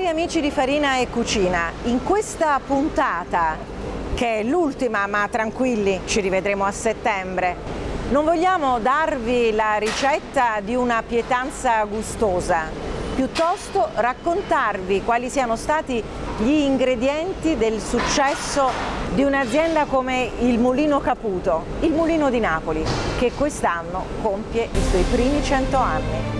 Cari amici di Farina e Cucina, in questa puntata, che è l'ultima ma tranquilli, ci rivedremo a settembre, non vogliamo darvi la ricetta di una pietanza gustosa, piuttosto raccontarvi quali siano stati gli ingredienti del successo di un'azienda come il Mulino Caputo, il Mulino di Napoli, che quest'anno compie i suoi primi 100 anni.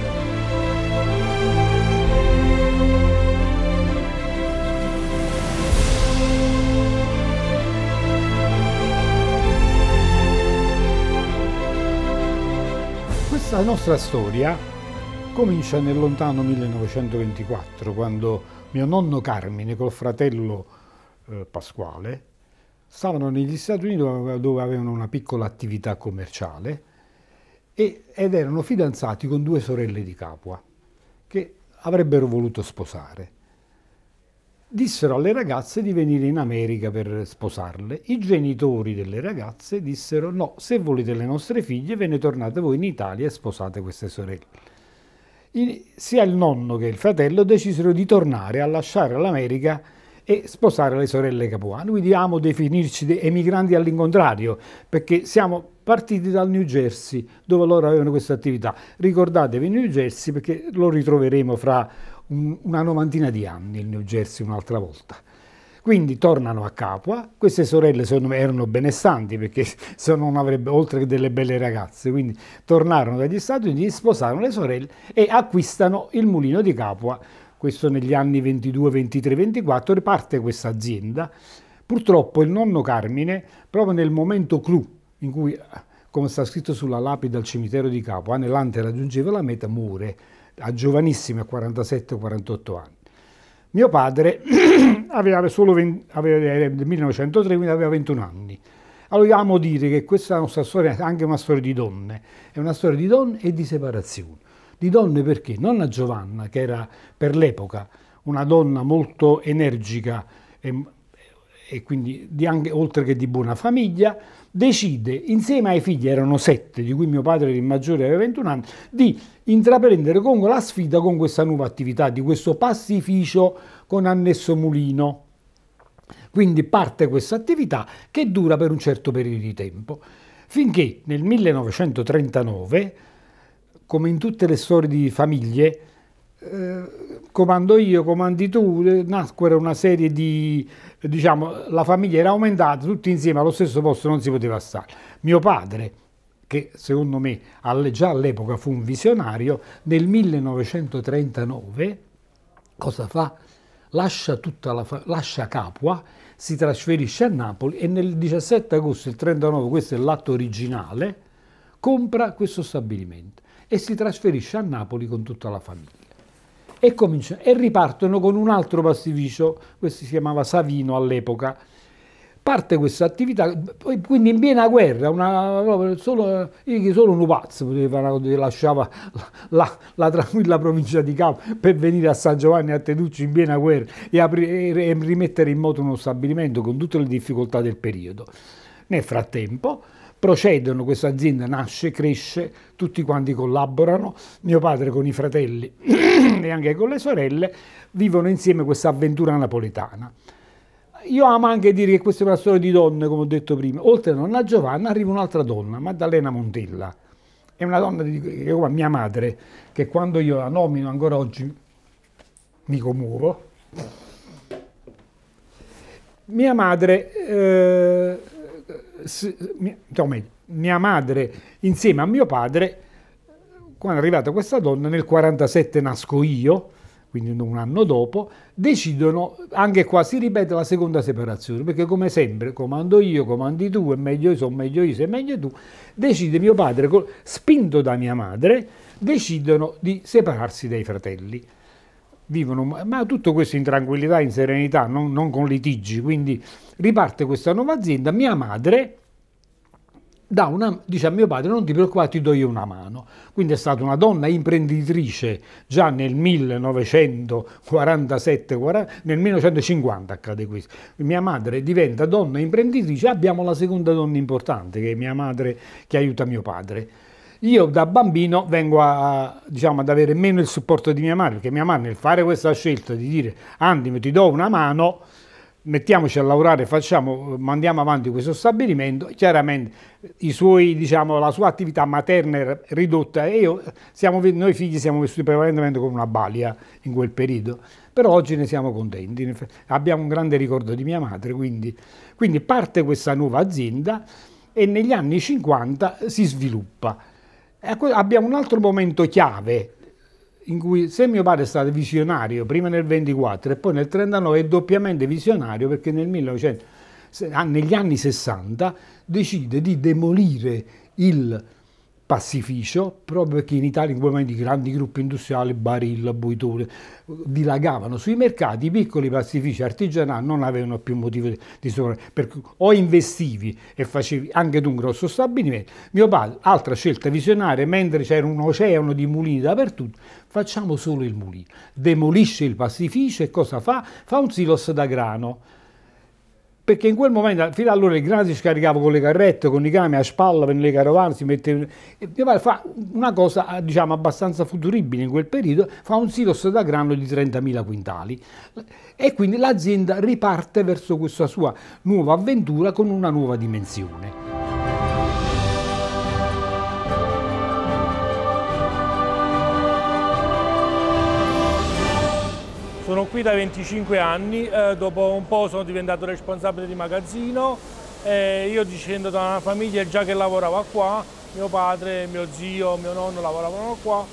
Questa nostra storia comincia nel lontano 1924, quando mio nonno Carmine col fratello eh, Pasquale stavano negli Stati Uniti dove, dove avevano una piccola attività commerciale e, ed erano fidanzati con due sorelle di Capua che avrebbero voluto sposare dissero alle ragazze di venire in America per sposarle. I genitori delle ragazze dissero no, se volete le nostre figlie ve ne tornate voi in Italia e sposate queste sorelle. sia il nonno che il fratello decisero di tornare a lasciare l'America e sposare le sorelle capuane. Quindi amo definirci emigranti all'incontrario, perché siamo partiti dal New Jersey, dove loro avevano questa attività. Ricordatevi New Jersey perché lo ritroveremo fra una novantina di anni il New Jersey un'altra volta. Quindi tornano a Capua, queste sorelle sono, erano benestanti perché se non avrebbe, oltre che delle belle ragazze, quindi tornarono dagli Stati Uniti, sposarono le sorelle e acquistano il mulino di Capua. Questo negli anni 22, 23, 24 riparte questa azienda. Purtroppo il nonno Carmine, proprio nel momento clou in cui, eh, come sta scritto sulla lapide al cimitero di Capua, nell'ante raggiungeva la meta, muore a giovanissimi, a 47-48 anni. Mio padre aveva solo 20, aveva, nel 1903, quindi aveva 21 anni. Allora amo dire che questa nostra storia è anche una storia di donne, è una storia di donne e di separazione. Di donne perché? Nonna Giovanna, che era per l'epoca una donna molto energica e e quindi anche, oltre che di buona famiglia, decide insieme ai figli, erano sette, di cui mio padre era il maggiore aveva 21 anni, di intraprendere comunque la sfida con questa nuova attività, di questo passificio con annesso mulino. Quindi parte questa attività che dura per un certo periodo di tempo, finché nel 1939, come in tutte le storie di famiglie, comando io, comandi tu, nacquero una serie di, diciamo, la famiglia era aumentata, tutti insieme allo stesso posto non si poteva stare. Mio padre, che secondo me già all'epoca fu un visionario, nel 1939 cosa fa? Lascia, tutta la lascia Capua, si trasferisce a Napoli e nel 17 agosto del 39, questo è l'atto originale, compra questo stabilimento e si trasferisce a Napoli con tutta la famiglia e, cominciano, e ripartono con un altro pastificio, questo si chiamava Savino all'epoca. Parte questa attività, quindi in piena guerra, una, solo, solo un pazzo poteva lasciare la, la, tranquilla provincia di Capo per venire a San Giovanni a Teducci in piena guerra e, apri, e rimettere in moto uno stabilimento con tutte le difficoltà del periodo. Nel frattempo procedono, questa azienda nasce, cresce, tutti quanti collaborano, mio padre con i fratelli e anche con le sorelle vivono insieme questa avventura napoletana. Io amo anche dire che questa è una storia di donne, come ho detto prima. Oltre a nonna Giovanna arriva un'altra donna, Maddalena Montella. È una donna di, che come mia madre, che quando io la nomino ancora oggi mi commuovo. Mia madre... Eh, se, mi, cioè, meglio, mia madre insieme a mio padre, quando è arrivata questa donna, nel 47 nasco io, quindi un anno dopo, decidono, anche qua si ripete la seconda separazione, perché come sempre, comando io, comandi tu, è meglio io, sono meglio io, sei meglio tu, decide mio padre, spinto da mia madre, decidono di separarsi dai fratelli vivono, ma tutto questo in tranquillità, in serenità, non, non con litigi. Quindi riparte questa nuova azienda, mia madre da una, dice a mio padre non ti preoccupare ti do io una mano quindi è stata una donna imprenditrice già nel 1947 40, nel 1950 accade questo mia madre diventa donna imprenditrice abbiamo la seconda donna importante che è mia madre che aiuta mio padre io da bambino vengo a, diciamo, ad avere meno il supporto di mia madre, perché mia madre nel fare questa scelta di dire Andy ti do una mano, mettiamoci a lavorare, facciamo, mandiamo avanti questo stabilimento, chiaramente suoi, diciamo, la sua attività materna è ridotta e io, siamo, noi figli siamo vissuti prevalentemente come una balia in quel periodo, però oggi ne siamo contenti, abbiamo un grande ricordo di mia madre, quindi, quindi parte questa nuova azienda e negli anni 50 si sviluppa abbiamo un altro momento chiave in cui se mio padre è stato visionario prima nel 24 e poi nel 39 è doppiamente visionario perché nel 1900, negli anni 60 decide di demolire il passificio proprio perché in Italia in quei momenti grandi gruppi industriali, Barilla, Buitone, dilagavano sui mercati, i piccoli passifici artigianali non avevano più motivo di sopravvivere, o investivi e facevi anche tu un grosso stabilimento. Mio padre, altra scelta visionaria, mentre c'era un oceano di mulini dappertutto, facciamo solo il mulino, demolisce il passificio e cosa fa? Fa un silos da grano perché in quel momento, fino allora il grande si scaricava con le carrette, con i camion a spalla per le carovane, si metteva, fa una cosa eh, diciamo abbastanza futuribile in quel periodo, fa un silos da grano di 30.000 quintali e quindi l'azienda riparte verso questa sua nuova avventura con una nuova dimensione. qui da 25 anni, eh, dopo un po' sono diventato responsabile di magazzino, eh, io discendo da una famiglia già che lavorava qua, mio padre, mio zio, mio nonno lavoravano qua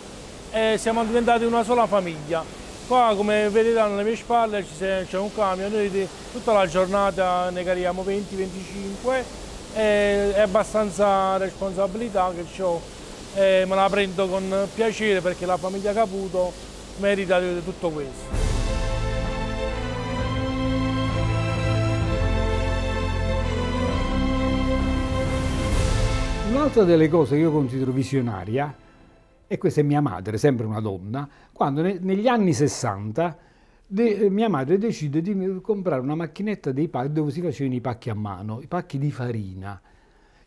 e siamo diventati una sola famiglia. Qua come vedete alle mie spalle c'è un camion, noi tutta la giornata ne cariamo 20-25 e è abbastanza responsabilità che ho e me la prendo con piacere perché la famiglia Caputo merita tutto questo. Un'altra delle cose che io considero visionaria, e questa è mia madre, sempre una donna, quando ne, negli anni 60 de, mia madre decide di comprare una macchinetta dei pacchi dove si facevano i pacchi a mano, i pacchi di farina.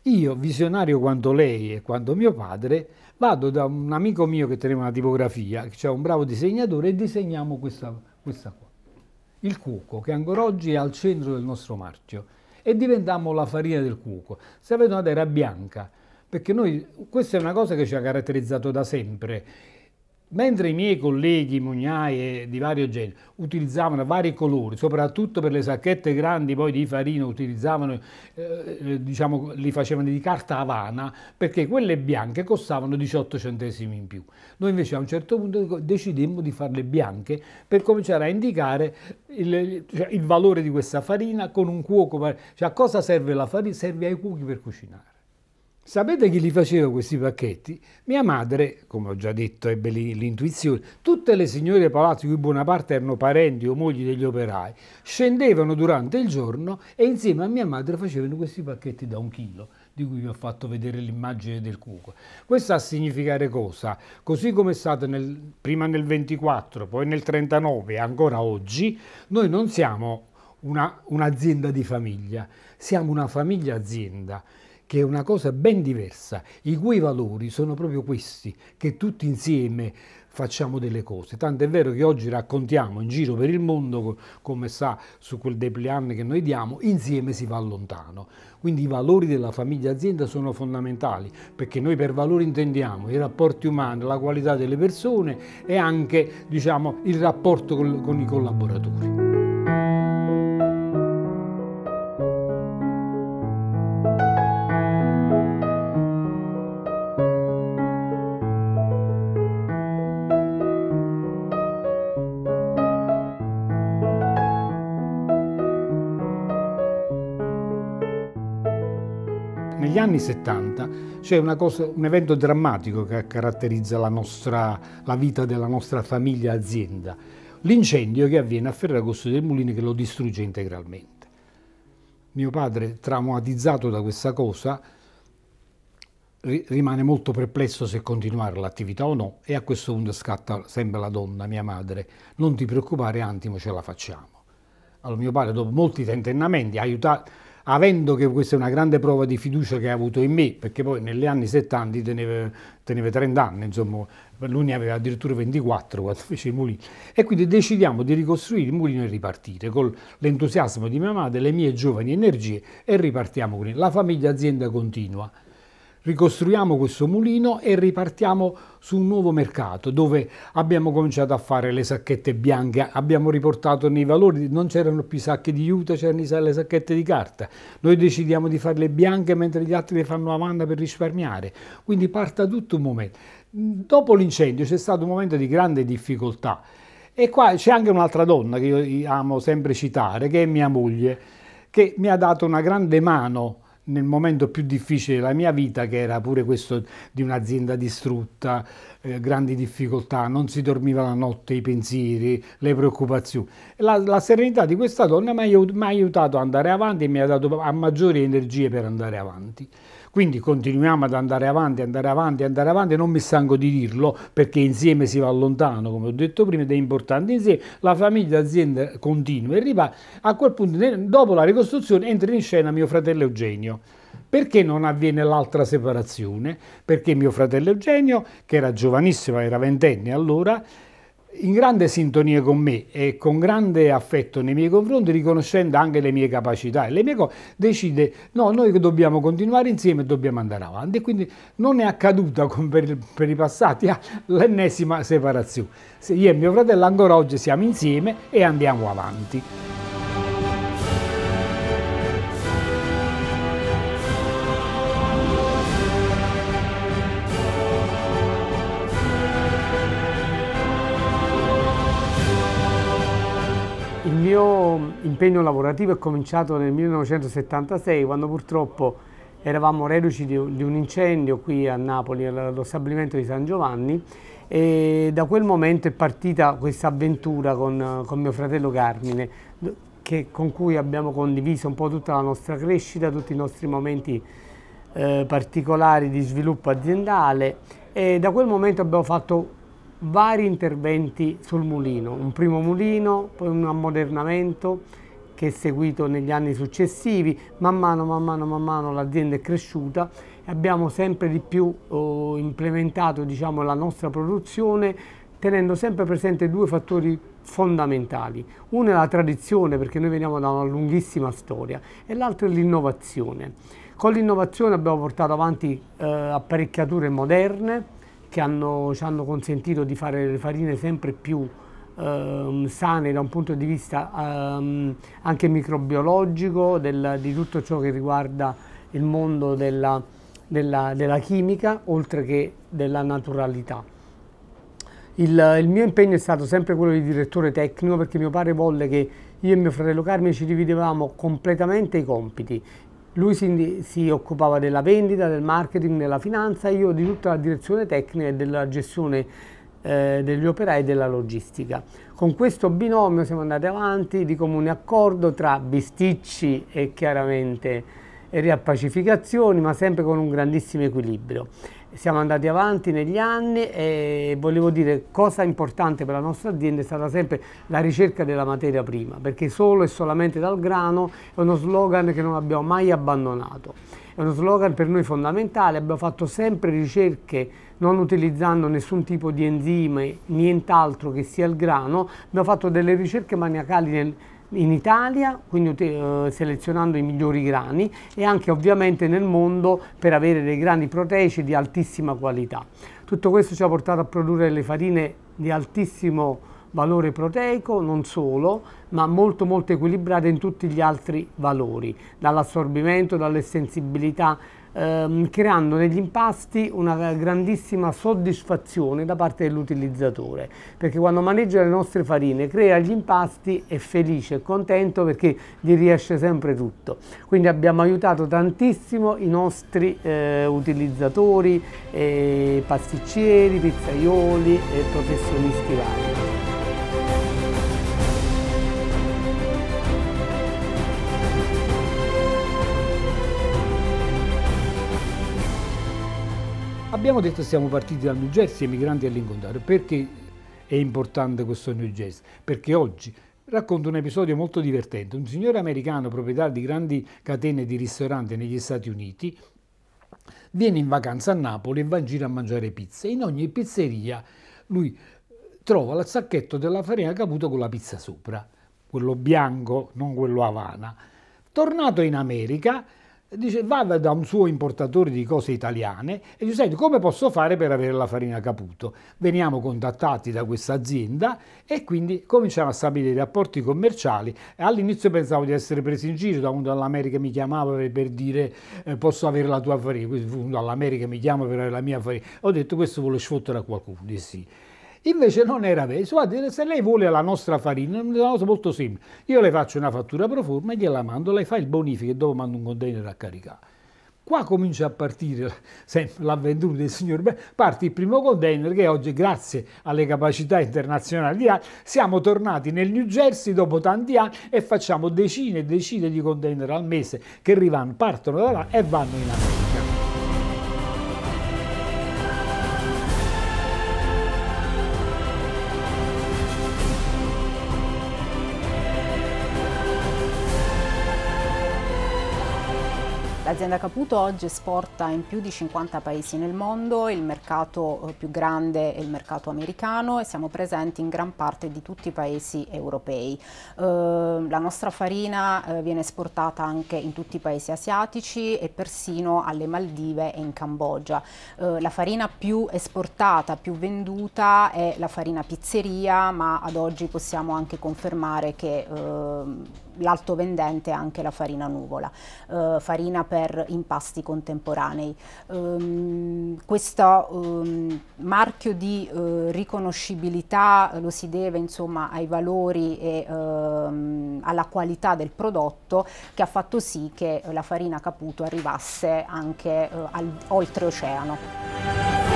Io, visionario quanto lei e quanto mio padre, vado da un amico mio che teneva una tipografia, che cioè un bravo disegnatore, e disegniamo questa, questa qua. Il cuoco, che ancora oggi è al centro del nostro marchio e diventammo la farina del cuoco. Se avete una terra bianca perché noi, questa è una cosa che ci ha caratterizzato da sempre. Mentre i miei colleghi mugnai di vario genere utilizzavano vari colori, soprattutto per le sacchette grandi poi di farina utilizzavano, eh, eh diciamo, li facevano di carta avana perché quelle bianche costavano 18 centesimi in più. Noi invece a un certo punto decidemmo di farle bianche per cominciare a indicare il, cioè, il valore di questa farina con un cuoco. Cioè a cosa serve la farina? Serve ai cuochi per cucinare. Sapete chi li faceva questi pacchetti? Mia madre, come ho già detto, ebbe l'intuizione. Tutte le signore dei palazzi, di cui buona parte erano parenti o mogli degli operai, scendevano durante il giorno e insieme a mia madre facevano questi pacchetti da un chilo di cui vi ho fatto vedere l'immagine del cuco. Questo a significare cosa? Così come è stato nel, prima nel 24, poi nel 39 e ancora oggi, noi non siamo un'azienda un di famiglia, siamo una famiglia azienda che è una cosa ben diversa, i cui valori sono proprio questi, che tutti insieme facciamo delle cose. Tanto è vero che oggi raccontiamo in giro per il mondo, come sa su quel depliant che noi diamo, insieme si va lontano. Quindi i valori della famiglia azienda sono fondamentali, perché noi per valori intendiamo i rapporti umani, la qualità delle persone e anche diciamo, il rapporto con, con i collaboratori. Negli anni 70 c'è un evento drammatico che caratterizza la, nostra, la vita della nostra famiglia azienda, l'incendio che avviene a Ferragosto del Mulini che lo distrugge integralmente. Mio padre, traumatizzato da questa cosa, rimane molto perplesso se continuare l'attività o no e a questo punto scatta sempre la donna, mia madre, non ti preoccupare Antimo ce la facciamo. Allora mio padre dopo molti tentennamenti aiutato avendo che questa è una grande prova di fiducia che ha avuto in me, perché poi negli anni 70 teneva, teneva 30 anni, insomma, lui ne aveva addirittura 24 quando fece il mulino. E quindi decidiamo di ricostruire il mulino e ripartire, con l'entusiasmo di mia madre, le mie giovani energie e ripartiamo. La famiglia azienda continua ricostruiamo questo mulino e ripartiamo su un nuovo mercato dove abbiamo cominciato a fare le sacchette bianche, abbiamo riportato nei valori, non c'erano più sacchi di juta, c'erano le sacchette di carta, noi decidiamo di farle bianche mentre gli altri le fanno a manna per risparmiare, quindi parta tutto un momento. Dopo l'incendio c'è stato un momento di grande difficoltà e qua c'è anche un'altra donna che io amo sempre citare, che è mia moglie, che mi ha dato una grande mano nel momento più difficile della mia vita, che era pure questo di un'azienda distrutta, eh, grandi difficoltà, non si dormiva la notte, i pensieri, le preoccupazioni. La, la serenità di questa donna mi ha aiutato ad andare avanti e mi ha dato a maggiori energie per andare avanti. Quindi continuiamo ad andare avanti, andare avanti, andare avanti, non mi stanco di dirlo perché insieme si va lontano, come ho detto prima, ed è importante insieme. La famiglia d'azienda continua e ripara. A quel punto, dopo la ricostruzione, entra in scena mio fratello Eugenio. Perché non avviene l'altra separazione? Perché mio fratello Eugenio, che era giovanissimo, era ventenne allora, in grande sintonia con me e con grande affetto nei miei confronti, riconoscendo anche le mie capacità e le mie cose, decide no, noi dobbiamo continuare insieme e dobbiamo andare avanti. E quindi non è accaduta per, per, i passati ah, l'ennesima separazione. Io e mio fratello ancora oggi siamo insieme e andiamo avanti. mio impegno lavorativo è cominciato nel 1976 quando purtroppo eravamo reduci di, un incendio qui a Napoli, allo stabilimento di San Giovanni e da quel momento è partita questa avventura con, con mio fratello Carmine che, con cui abbiamo condiviso un po' tutta la nostra crescita, tutti i nostri momenti eh, particolari di sviluppo aziendale e da quel momento abbiamo fatto vari interventi sul mulino, un primo mulino, poi un ammodernamento che è seguito negli anni successivi, man mano, man mano, man mano l'azienda è cresciuta e abbiamo sempre di più oh, implementato diciamo, la nostra produzione tenendo sempre presente due fattori fondamentali. Uno è la tradizione, perché noi veniamo da una lunghissima storia, e l'altro è l'innovazione. Con l'innovazione abbiamo portato avanti eh, apparecchiature moderne, che hanno, ci hanno consentito di fare le farine sempre più ehm, sane da un punto di vista ehm, anche microbiologico, del, di tutto ciò che riguarda il mondo della, della, della chimica, oltre che della naturalità. Il, il, mio impegno è stato sempre quello di direttore tecnico perché mio padre volle che io e mio fratello Carmine ci dividevamo completamente i compiti. Lui si, si, occupava della vendita, del marketing, della finanza, io di tutta la direzione tecnica e della gestione eh, degli operai e della logistica. Con questo binomio siamo andati avanti di comune accordo tra bisticci e chiaramente riappacificazioni, ma sempre con un grandissimo equilibrio siamo andati avanti negli anni e volevo dire cosa importante per la nostra azienda è stata sempre la ricerca della materia prima, perché solo e solamente dal grano è uno slogan che non abbiamo mai abbandonato. È uno slogan per noi fondamentale, abbiamo fatto sempre ricerche non utilizzando nessun tipo di enzime, nient'altro che sia il grano, abbiamo fatto delle ricerche maniacali nel, in Italia, quindi eh, selezionando i migliori grani e anche ovviamente nel mondo per avere dei grani proteici di altissima qualità. Tutto questo ci ha portato a produrre le farine di altissimo valore proteico, non solo, ma molto molto equilibrate in tutti gli altri valori, dall'assorbimento, dalle sensibilità, ehm, creando negli impasti una grandissima soddisfazione da parte dell'utilizzatore, perché quando maneggia le nostre farine, crea gli impasti, è felice e contento perché gli riesce sempre tutto. Quindi abbiamo aiutato tantissimo i nostri eh, utilizzatori, eh, pasticceri, pizzaioli e professionisti vari. Abbiamo detto che siamo partiti dal New Jersey e migranti all'incontrario. Perché è importante questo New Jersey? Perché oggi racconto un episodio molto divertente. Un signore americano proprietario di grandi catene di ristoranti negli Stati Uniti viene in vacanza a Napoli e va in giro a mangiare pizze. In ogni pizzeria lui eh, trova il sacchetto della farina caputa con la pizza sopra, quello bianco, non quello avana. Tornato in America, dice va da un suo importatore di cose italiane e dice senti come posso fare per avere la farina Caputo? Veniamo contattati da questa azienda e quindi cominciamo a stabilire rapporti commerciali all'inizio pensavo di essere preso in giro da uno dall'America mi chiamava per, dire eh, posso avere la tua farina, uno dall'America mi chiama per avere la mia farina ho detto questo vuole sfottere a qualcuno, dice sì Invece non era vero. Se lei vuole la nostra farina, è una cosa molto semplice. Io le faccio una fattura pro forma, gliela mando, lei fa il bonifico e dopo mando un container a caricare. Qua comincia a partire l'avventura del signor Berlusconi. Parte il primo container che oggi, grazie alle capacità internazionali di ah, altri, siamo tornati nel New Jersey dopo tanti anni e facciamo decine e decine di container al mese che arrivano, partono da là e vanno in America. L'azienda Caputo oggi esporta in più di 50 paesi nel mondo, il mercato eh, più grande è il mercato americano e siamo presenti in gran parte di tutti i paesi europei. Eh, la nostra farina eh, viene esportata anche in tutti i paesi asiatici e persino alle Maldive e in Cambogia. la farina più esportata, più venduta è la farina pizzeria, ma ad oggi possiamo anche confermare che ehm, l'alto vendente è anche la farina nuvola, eh, farina per impasti contemporanei. Um, questo um, marchio di uh, riconoscibilità lo si deve insomma, ai valori e um, alla qualità del prodotto che ha fatto sì che la farina Caputo arrivasse anche uh, al, oltreoceano.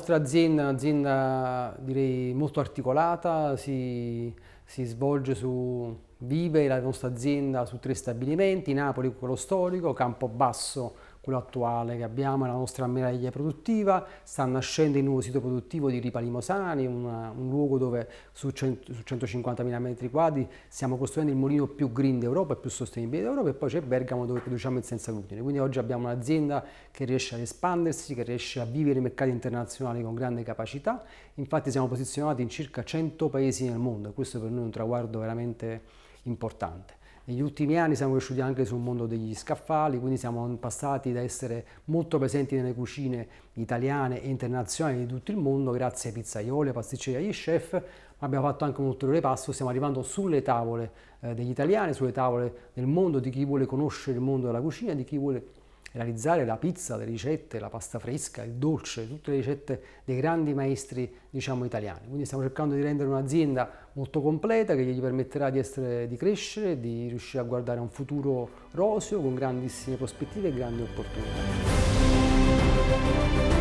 nostra azienda è un'azienda direi molto articolata, si, si, svolge su, vive la nostra azienda su tre stabilimenti, Napoli quello storico, Campobasso quello attuale che abbiamo è la nostra meraviglia produttiva, sta nascendo il nuovo sito produttivo di Ripa Limosani, un luogo dove su, cento, su 150.000 metri quadri stiamo costruendo il mulino più green d'Europa e più sostenibile d'Europa e poi c'è Bergamo dove produciamo il senza glutine. Quindi oggi abbiamo un'azienda che riesce ad espandersi, che riesce a vivere i mercati internazionali con grande capacità, infatti siamo posizionati in circa 100 paesi nel mondo e questo per noi è un traguardo veramente importante. Negli ultimi anni siamo cresciuti anche sul mondo degli scaffali, quindi siamo passati da essere molto presenti nelle cucine italiane e internazionali di tutto il mondo grazie ai pizzaioli, ai pasticceri, agli chef, ma abbiamo fatto anche un ulteriore passo, stiamo arrivando sulle tavole eh, degli italiani, sulle tavole del mondo, di chi vuole conoscere il mondo della cucina, di chi vuole realizzare la pizza, le ricette, la pasta fresca, il dolce, tutte le ricette dei grandi maestri diciamo, italiani. Quindi stiamo cercando di rendere un'azienda molto completa che gli permetterà di, essere, di crescere, di riuscire a guardare un futuro roseo con grandissime prospettive e grandi opportunità.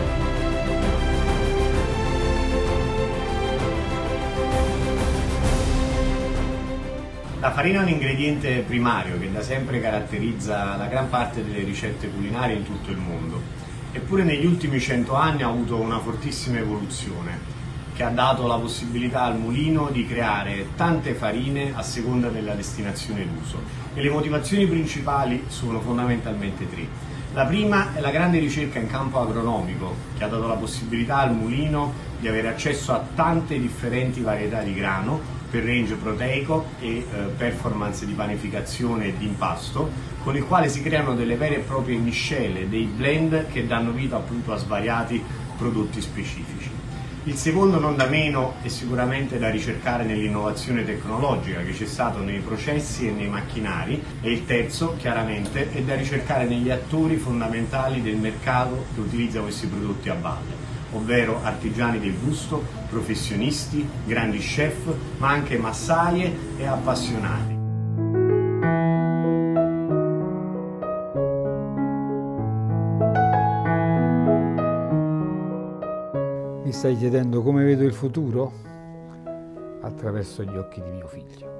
La farina è un ingrediente primario che da sempre caratterizza la gran parte delle ricette culinarie in tutto il mondo. Eppure negli ultimi cento anni ha avuto una fortissima evoluzione che ha dato la possibilità al mulino di creare tante farine a seconda della destinazione d'uso e le motivazioni principali sono fondamentalmente tre. La prima è la grande ricerca in campo agronomico che ha dato la possibilità al mulino di avere accesso a tante differenti varietà di grano per range proteico e eh, performance di panificazione e di impasto, con il quale si creano delle vere e proprie miscele, dei blend che danno vita appunto a svariati prodotti specifici. Il secondo non da meno è sicuramente da ricercare nell'innovazione tecnologica che c'è stato nei processi e nei macchinari e il terzo chiaramente è da ricercare negli attori fondamentali del mercato che utilizza questi prodotti a valle ovvero artigiani del gusto, professionisti, grandi chef, ma anche massaie e appassionati. Mi stai chiedendo come vedo il futuro? Attraverso gli occhi di mio figlio.